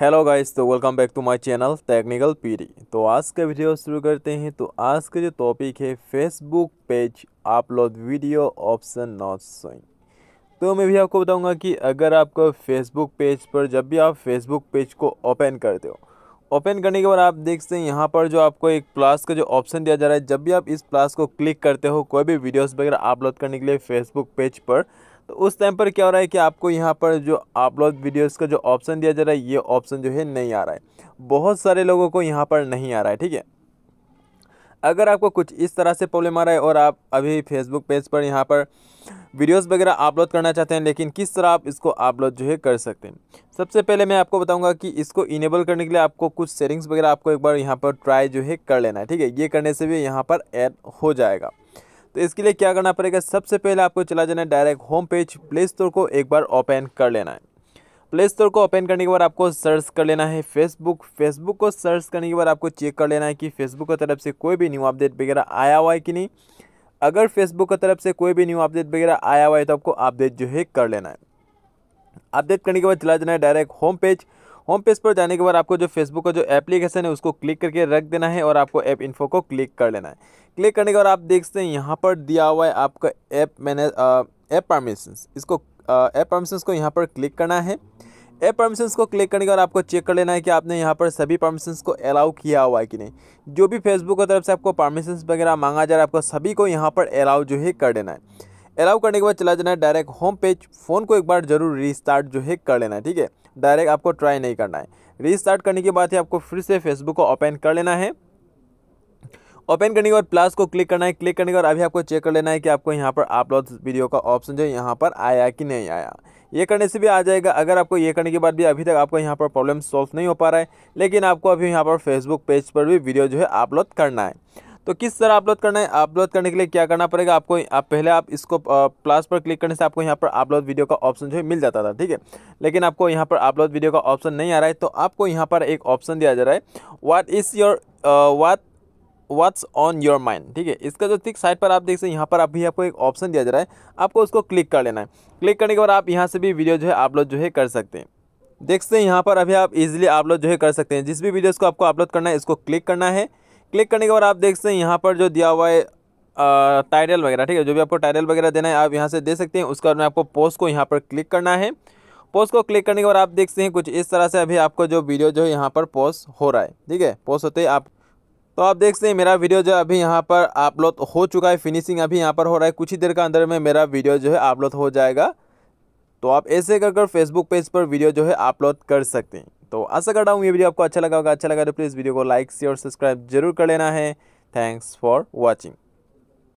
hello guys तो welcome back to my channel technical PD तो आज का वीडियो शुरू करते हैं तो आज का जो टॉपिक है Facebook page upload video option not showing तो मैं भी आपको बताऊंगा कि अगर आपको फेसबुक पेज पर जब भी आप फेसबुक पेज को ओपन करते हो ओपन करने के बाद आप देखते हैं यहाँ पर जो आपको एक प्लास का जो ऑप्शन दिया जा रहा है जब भी आप इस प्लास को क्लिक करते हो कोई भी वीडियोज़ वगैरह अपलोड करने के लिए फेसबुक पेज पर तो उस टाइम पर क्या हो रहा है कि आपको यहाँ पर जो अपलोड वीडियोस का जो ऑप्शन दिया जा रहा है ये ऑप्शन जो है नहीं आ रहा है बहुत सारे लोगों को यहाँ पर नहीं आ रहा है ठीक है अगर आपको कुछ इस तरह से प्रॉब्लम आ रहा है और आप अभी फेसबुक पेज पर यहाँ पर वीडियोस वगैरह अपलोड करना चाहते हैं लेकिन किस तरह आप इसको अपलोड जो है कर सकते हैं सबसे पहले मैं आपको बताऊंगा कि इसको इनेबल करने के लिए आपको कुछ सेटिंग्स वगैरह आपको एक बार यहाँ पर ट्राई जो है कर लेना है ठीक है ये करने से भी यहाँ पर ऐड हो जाएगा तो इसके लिए क्या करना पड़ेगा सबसे पहले आपको चला जाना है direct home page play store को एक बार ओपन कर लेना है प्ले स्टोर को ओपन करने के बाद आपको सर्च कर लेना है फेसबुक फेसबुक को सर्च करने के बाद आपको चेक कर लेना है कि फेसबुक की तरफ से कोई भी न्यू अपडेट वगैरह आया हुआ है कि नहीं अगर फेसबुक की तरफ से कोई भी न्यू अपडेट वगैरह आया हुआ है तो आपको अपडेट जो है कर लेना है अपडेट करने के बाद चला जाना है direct home page home page पर जाने के बाद आपको जो फेसबुक का जो एप्लीकेशन है उसको क्लिक करके रख देना है और आपको ऐप इन्फो को क्लिक कर लेना है क्लिक करने के बाद आप देखते हैं यहाँ पर दिया हुआ है आपका ऐप मैनेज ऐप परमिशन इसको ऐप परमिशन को यहाँ पर क्लिक करना है ऐप परमिशंस को क्लिक करने के बाद आपको चेक कर लेना है कि आपने यहाँ पर सभी परमिशंस को अलाउ किया हुआ है कि नहीं जो भी फेसबुक की तरफ से आपको परमिशंस वगैरह मांगा जा रहा है आपको सभी को यहाँ पर अलाउ जो है कर देना है अलाउ करने के बाद चला जाना है डायरेक्ट होम पेज फ़ोन को एक बार जरूर रीस्टार्ट जो है कर लेना है ठीक है डायरेक्ट आपको ट्राई नहीं करना है रीस्टार्ट करने के बाद ही आपको फिर से फेसबुक को ओपन कर लेना है ओपन करने के बाद प्लस को क्लिक करना है क्लिक करने के बाद अभी आपको चेक कर लेना है कि आपको यहाँ पर अपलोड वीडियो का ऑप्शन जो है यहाँ पर आया कि नहीं आया ये करने से भी आ जाएगा अगर आपको ये करने के बाद भी अभी तक आपको यहाँ पर प्रॉब्लम सॉल्व नहीं हो पा रहा है लेकिन आपको अभी यहाँ पर फेसबुक पेज पर भी वीडियो जो है अपलोड करना है तो किस तरह अपलोड करना है अपलोड करने के लिए क्या करना पड़ेगा आपको आप पहले आप इसको प्लस पर क्लिक करने से आपको यहाँ पर अपलोड वीडियो का ऑप्शन जो है मिल जाता था ठीक है लेकिन आपको यहाँ पर अपलोड वीडियो का ऑप्शन नहीं आ रहा है तो आपको यहाँ पर एक ऑप्शन दिया जा रहा है what is your what what's on your mind ठीक है इसका जो ठीक साइड पर आप देख सकते हैं यहाँ पर अभी आपको एक ऑप्शन दिया जा रहा है आपको उसको क्लिक कर लेना है क्लिक करने के बाद आप यहाँ से भी वीडियो जो है अपलोड जो है कर सकते हैं देख सकते हैं यहाँ पर अभी आप इजीली अपलोड जो है कर सकते हैं जिस भी वीडियोस को आपको अपलोड करना है इसको क्लिक करना है क्लिक करने के बाद आप देख सकते हैं यहाँ पर जो दिया हुआ है टाइटल वगैरह ठीक है जो भी आपको टाइटल वगैरह देना है आप यहाँ से दे सकते हैं उसके बाद में आपको पोस्ट को यहाँ पर क्लिक करना है पोस्ट को क्लिक करने के बाद आप देख सकते हैं कुछ इस तरह से अभी आपको जो वीडियो जो है यहाँ पर पोस्ट हो रहा है ठीक है पोस्ट होते आप तो आप देख सकते हैं मेरा वीडियो जो अभी यहाँ पर अपलोड हो चुका है फिनिशिंग अभी यहाँ पर हो रहा है कुछ ही देर के अंदर में मेरा वीडियो जो है अपलोड हो जाएगा तो आप ऐसे कर कर फेसबुक पेज पर वीडियो जो है अपलोड कर सकते हैं तो आशा करता हूँ ये वीडियो आपको अच्छा लगा होगा अच्छा लगा तो प्लीज़ वीडियो को लाइक शेयर और सब्सक्राइब जरूर कर लेना है थैंक्स फॉर वॉचिंग